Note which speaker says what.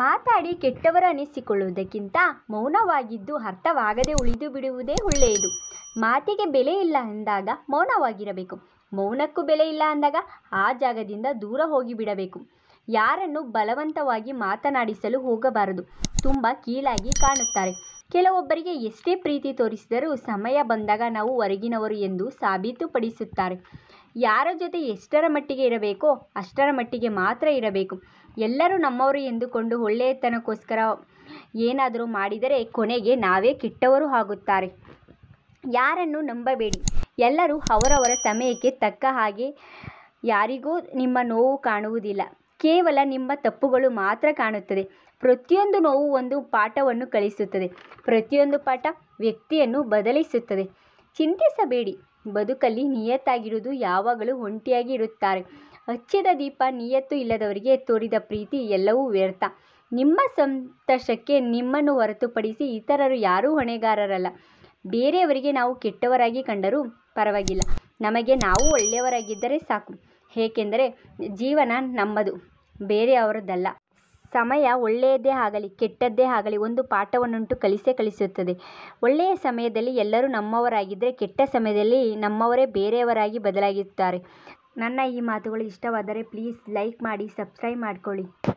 Speaker 1: ಮಾತಾಡಿ ಅನಿಸಿಕೊಳ್ಳುವುದಕ್ಕಿಂತ ಮೌನವಾಗಿದ್ದು ಅರ್ಥವಾಗದೆ ಉಳಿದು ಬಿಡುವುದೇ ಒಳ್ಳೆಯದು ಮಾತಿಗೆ ಬೆಲೆ ಇಲ್ಲ ಅಂದಾಗ ಮೌನವಾಗಿರಬೇಕು ಮೌನಕ್ಕೂ ಬೆಲೆ ಇಲ್ಲ ಅಂದಾಗ ಆ ಜಾಗದಿಂದ ದೂರ ಹೋಗಿಬಿಡಬೇಕು ಯಾರನ್ನು ಬಲವಂತವಾಗಿ ಮಾತನಾಡಿಸಲು ಹೋಗಬಾರದು ತುಂಬ ಕೀಳಾಗಿ ಕಾಣುತ್ತಾರೆ ಕೆಲವೊಬ್ಬರಿಗೆ ಎಷ್ಟೇ ಪ್ರೀತಿ ತೋರಿಸಿದರೂ ಸಮಯ ಬಂದಾಗ ನಾವು ಹೊರಗಿನವರು ಎಂದು ಸಾಬೀತುಪಡಿಸುತ್ತಾರೆ ಯಾರ ಜೊತೆ ಎಷ್ಟರ ಮಟ್ಟಿಗೆ ಇರಬೇಕೋ ಅಷ್ಟರ ಮಟ್ಟಿಗೆ ಮಾತ್ರ ಇರಬೇಕು ಎಲ್ಲರೂ ನಮ್ಮವರು ಎಂದುಕೊಂಡು ಒಳ್ಳೆಯತನಕ್ಕೋಸ್ಕರ ಏನಾದರೂ ಮಾಡಿದರೆ ಕೊನೆಗೆ ನಾವೇ ಕೆಟ್ಟವರು ಆಗುತ್ತಾರೆ ಯಾರನ್ನು ನಂಬಬೇಡಿ ಎಲ್ಲರೂ ಅವರವರ ಸಮಯಕ್ಕೆ ತಕ್ಕ ಹಾಗೆ ಯಾರಿಗೂ ನಿಮ್ಮ ನೋವು ಕಾಣುವುದಿಲ್ಲ ಕೇವಲ ನಿಮ್ಮ ತಪ್ಪುಗಳು ಮಾತ್ರ ಕಾಣುತ್ತದೆ ಪ್ರತಿಯೊಂದು ನೋವು ಒಂದು ಪಾಠವನ್ನು ಕಲಿಸುತ್ತದೆ ಪ್ರತಿಯೊಂದು ಪಾಠ ವ್ಯಕ್ತಿಯನ್ನು ಬದಲಿಸುತ್ತದೆ ಚಿಂತಿಸಬೇಡಿ ಬದುಕಲ್ಲಿ ನಿಯತ್ತಾಗಿರುವುದು ಯಾವಾಗಲೂ ಒಂಟಿಯಾಗಿ ಇರುತ್ತಾರೆ ಹಚ್ಚಿದ ದೀಪ ನಿಯತ್ತು ಇಲ್ಲದವರಿಗೆ ತೋರಿದ ಪ್ರೀತಿ ಎಲ್ಲವೂ ವ್ಯರ್ಥ ನಿಮ್ಮ ಸಂತೋಷಕ್ಕೆ ನಿಮ್ಮನ್ನು ಹೊರತುಪಡಿಸಿ ಇತರರು ಯಾರೂ ಹೊಣೆಗಾರರಲ್ಲ ಬೇರೆಯವರಿಗೆ ನಾವು ಕೆಟ್ಟವರಾಗಿ ಕಂಡರೂ ಪರವಾಗಿಲ್ಲ ನಮಗೆ ನಾವು ಒಳ್ಳೆಯವರಾಗಿದ್ದರೆ ಸಾಕು ಏಕೆಂದರೆ ಜೀವನ ನಮ್ಮದು ಬೇರೆಯವರದ್ದಲ್ಲ ಸಮಯ ಒಳ್ಳೆಯದೇ ಆಗಲಿ ಕೆಟ್ಟದ್ದೇ ಆಗಲಿ ಒಂದು ಪಾಠವನ್ನುಂಟು ಕಲಿಸೇ ಕಲಿಸುತ್ತದೆ ಒಳ್ಳೆಯ ಸಮಯದಲ್ಲಿ ಎಲ್ಲರೂ ನಮ್ಮವರಾಗಿದ್ದರೆ ಕೆಟ್ಟ ಸಮಯದಲ್ಲಿ ನಮ್ಮವರೇ ಬೇರೆಯವರಾಗಿ ಬದಲಾಗುತ್ತಾರೆ ನನ್ನ ಈ ಮಾತುಗಳು ಇಷ್ಟವಾದರೆ ಪ್ಲೀಸ್ ಲೈಕ್ ಮಾಡಿ ಸಬ್ಸ್ಕ್ರೈಬ್ ಮಾಡಿಕೊಳ್ಳಿ